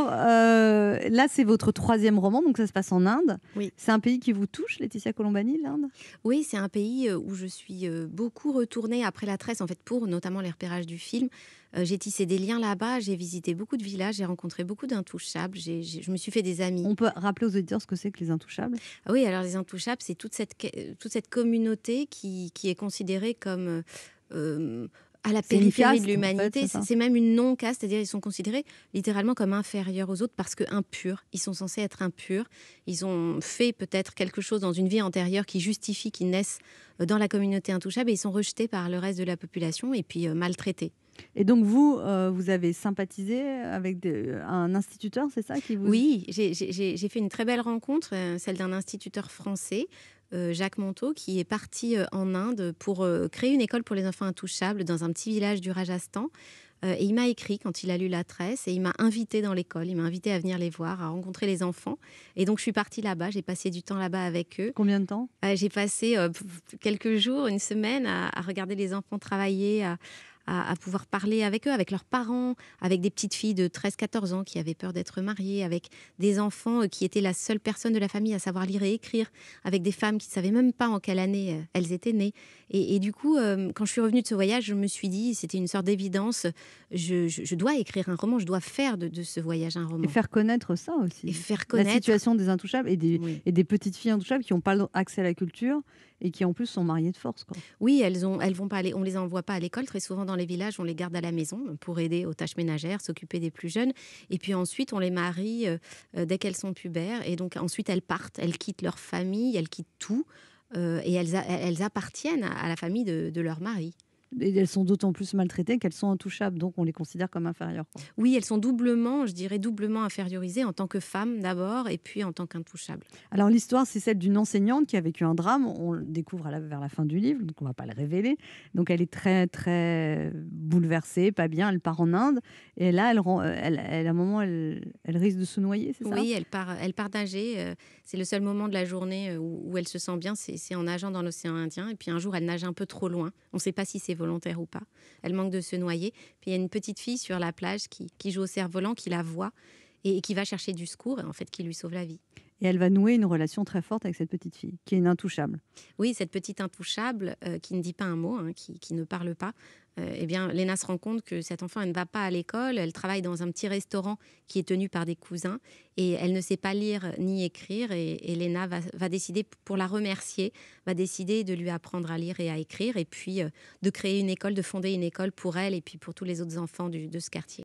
Euh, là, c'est votre troisième roman, donc ça se passe en Inde. Oui. C'est un pays qui vous touche, Laetitia Colombani, l'Inde Oui, c'est un pays euh, où je suis euh, beaucoup retournée après la tresse, en fait, pour notamment les repérages du film. J'ai tissé des liens là-bas, j'ai visité beaucoup de villages, j'ai rencontré beaucoup d'intouchables, je me suis fait des amis. On peut rappeler aux auditeurs ce que c'est que les intouchables ah Oui, alors les intouchables, c'est toute cette, toute cette communauté qui, qui est considérée comme à la périphérie de l'humanité. c'est même une non-caste, c'est-à-dire ils sont considérés littéralement comme inférieurs aux autres parce que impurs. Ils sont censés être impurs. Ils ont fait peut-être quelque chose dans une vie antérieure qui justifie qu'ils naissent euh, dans la communauté intouchable et ils sont rejetés par le reste de la population et puis euh, maltraités. Et donc vous, euh, vous avez sympathisé avec un instituteur, c'est ça qui vous... Oui, j'ai fait une très belle rencontre, celle d'un instituteur français euh, Jacques Monteau, qui est parti euh, en Inde pour euh, créer une école pour les enfants intouchables dans un petit village du Rajasthan. et il m'a écrit quand il a lu la tresse et il m'a invité dans l'école. Il m'a invité à venir les voir, à rencontrer les enfants. Et donc je suis partie là-bas. J'ai passé du temps là-bas avec eux. Combien de temps J'ai passé quelques jours, une semaine, à, regarder les enfants travailler, à à, pouvoir parler avec eux, avec leurs parents, avec des petites filles de 13-14 ans qui avaient peur d'être mariées, avec des enfants euh, qui étaient la seule personne de la famille à savoir lire et écrire, avec des femmes qui ne savaient même pas en quelle année euh, elles étaient nées. Et, du coup, euh, quand je suis revenue de ce voyage, je me suis dit, c'était une sorte d'évidence, je, dois écrire un roman, je dois faire de, ce voyage un roman. Et faire connaître ça aussi. faire connaître. La situation des intouchables et des, petites filles intouchables qui n'ont pas accès à la culture et qui en plus sont mariées de force. Quoi. Oui, elles ne elles vont pas aller, on les envoie pas à l'école très souvent dans les villages, on les garde à la maison euh, pour aider aux tâches ménagères, s'occuper des plus jeunes. Et puis ensuite, on les marie euh, euh, dès qu'elles sont pubères. Et donc ensuite, elles partent, elles quittent leur famille, elles quittent tout. et elles, appartiennent à la famille de, de leur mari. Et elles sont d'autant plus maltraitées qu'elles sont intouchables, donc on les considère comme inférieures. Oui, elles sont doublement, je dirais doublement infériorisées en tant que femmes d'abord et puis en tant qu'intouchables. Alors l'histoire, c'est celle d'une enseignante qui a vécu un drame. On le découvre vers la fin du livre, donc on ne va pas le révéler. Donc elle est très, très bouleversée, pas bien. Elle part en Inde et là, elle, euh, elle, à un moment, elle, elle, risque de se noyer, c'est ça Oui, elle part, elle part nager. Euh, c'est le seul moment de la journée euh, où, où elle se sent bien, c'est en nageant dans l'océan Indien. Et puis un jour, elle nage un peu trop loin. On ne sait pas si c'est volontaire ou pas. Elle manque de se noyer. Puis il y a une petite fille sur la plage qui, joue au cerf-volant, qui la voit et qui va chercher du secours et en fait qui lui sauve la vie et elle va nouer une relation très forte avec cette petite fille, qui est une intouchable. Oui, cette petite intouchable euh, qui ne dit pas un mot, hein, qui, ne parle pas. Euh, eh bien, Léna se rend compte que cet enfant, ne va pas à l'école, elle travaille dans un petit restaurant qui est tenu par des cousins, et elle ne sait pas lire ni écrire, et, Léna va, décider, pour la remercier, va décider de lui apprendre à lire et à écrire, et puis euh, de créer une école, de fonder une école pour elle, et puis pour tous les autres enfants de ce quartier.